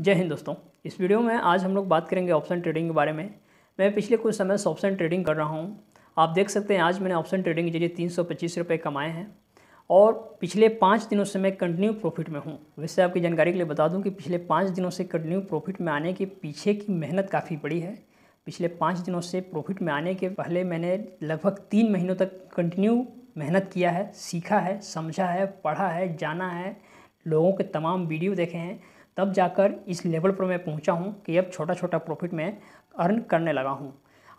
जय हिंद दोस्तों इस वीडियो में आज हम लोग बात करेंगे ऑप्शन ट्रेडिंग के बारे में मैं पिछले कुछ समय से ऑप्शन ट्रेडिंग कर रहा हूँ आप देख सकते हैं आज मैंने ऑप्शन ट्रेडिंग के जरिए तीन सौ पच्चीस रुपये कमाए हैं और पिछले पाँच दिनों से मैं कंटिन्यू प्रॉफिट में हूँ वैसे आपकी जानकारी के लिए बता दूँ कि पिछले पाँच दिनों से कंटिन्यू प्रॉफिट में आने के पीछे की मेहनत काफ़ी बड़ी है पिछले पाँच दिनों से प्रॉफिट में आने के पहले मैंने लगभग तीन महीनों तक कंटिन्यू मेहनत किया है सीखा है समझा है पढ़ा है जाना है लोगों के तमाम वीडियो देखे हैं तब जाकर इस लेवल पर मैं पहुंचा हूं कि अब छोटा छोटा प्रॉफिट मैं अर्न करने लगा हूं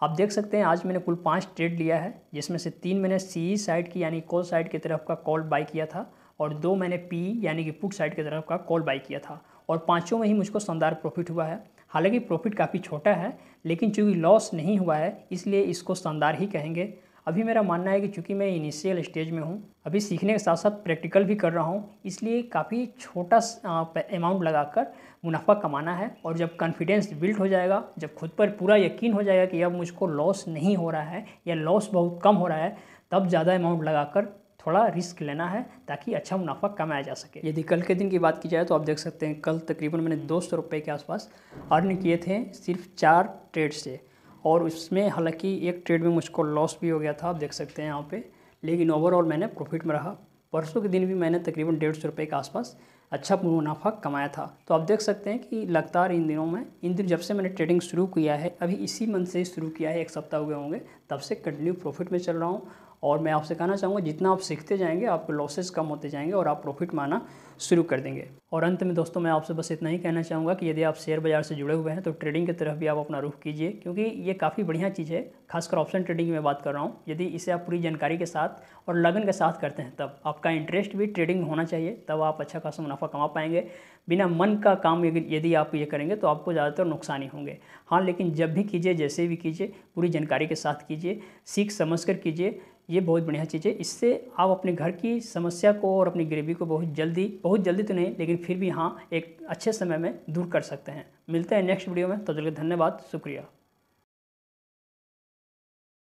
आप देख सकते हैं आज मैंने कुल पाँच ट्रेड लिया है जिसमें से तीन मैंने सी साइड की यानी कॉल साइड की तरफ का कॉल बाई किया था और दो मैंने पी यानी कि पुट साइड की तरफ का कॉल बाई किया था और पाँचों में ही मुझको शानदार प्रॉफिट हुआ है हालांकि प्रॉफिट काफ़ी छोटा है लेकिन चूँकि लॉस नहीं हुआ है इसलिए इसको शानदार ही कहेंगे अभी मेरा मानना है कि चूँकि मैं इनिशियल स्टेज में हूँ अभी सीखने के साथ साथ प्रैक्टिकल भी कर रहा हूँ इसलिए काफ़ी छोटा अमाउंट लगाकर मुनाफा कमाना है और जब कॉन्फिडेंस बिल्ट हो जाएगा जब खुद पर पूरा यकीन हो जाएगा कि अब मुझको लॉस नहीं हो रहा है या लॉस बहुत कम हो रहा है तब ज़्यादा अमाउंट लगाकर थोड़ा रिस्क लेना है ताकि अच्छा मुनाफा कमाया जा सके यदि कल के दिन की बात की जाए तो आप देख सकते हैं कल तकरीबन मैंने दो सौ रुपये के आसपास अर्न किए थे सिर्फ चार ट्रेड से और उसमें हालांकि एक ट्रेड में मुझको लॉस भी हो गया था आप देख सकते हैं यहाँ पे लेकिन ओवरऑल मैंने प्रॉफिट में रहा परसों के दिन भी मैंने तकरीबन डेढ़ सौ रुपये के आसपास अच्छा मुनाफा कमाया था तो आप देख सकते हैं कि लगातार इन दिनों में इन दिन जब से मैंने ट्रेडिंग शुरू किया है अभी इसी मंथ से शुरू किया है एक सप्ताह हुए होंगे तब से कंटिन्यू प्रॉफिट में चल रहा हूँ और मैं आपसे कहना चाहूँगा जितना आप सीखते जाएंगे आपके लॉसेस कम होते जाएंगे और आप प्रॉफिट माना शुरू कर देंगे और अंत में दोस्तों मैं आपसे बस इतना ही कहना चाहूँगा कि यदि आप शेयर बाजार से जुड़े हुए हैं तो ट्रेडिंग की तरफ भी आप अपना रुख कीजिए क्योंकि ये काफ़ी बढ़िया चीज़ है खासकर ऑप्शन ट्रेडिंग में बात कर रहा हूँ यदि इसे आप पूरी जानकारी के साथ और लगन के साथ करते हैं तब आपका इंटरेस्ट भी ट्रेडिंग में होना चाहिए तब आप अच्छा खासा मुनाफा कमा पाएंगे बिना मन का काम यदि आप ये करेंगे तो आपको ज़्यादातर नुकसान ही होंगे हाँ लेकिन जब भी कीजिए जैसे भी कीजिए पूरी जानकारी के साथ कीजिए सीख समझ कर कीजिए ये बहुत बढ़िया चीज़ है इससे आप अपने घर की समस्या को और अपनी गरीबी को बहुत जल्दी बहुत जल्दी तो नहीं लेकिन फिर भी हाँ एक अच्छे समय में दूर कर सकते हैं मिलते हैं नेक्स्ट वीडियो में तो जल्दी धन्यवाद शुक्रिया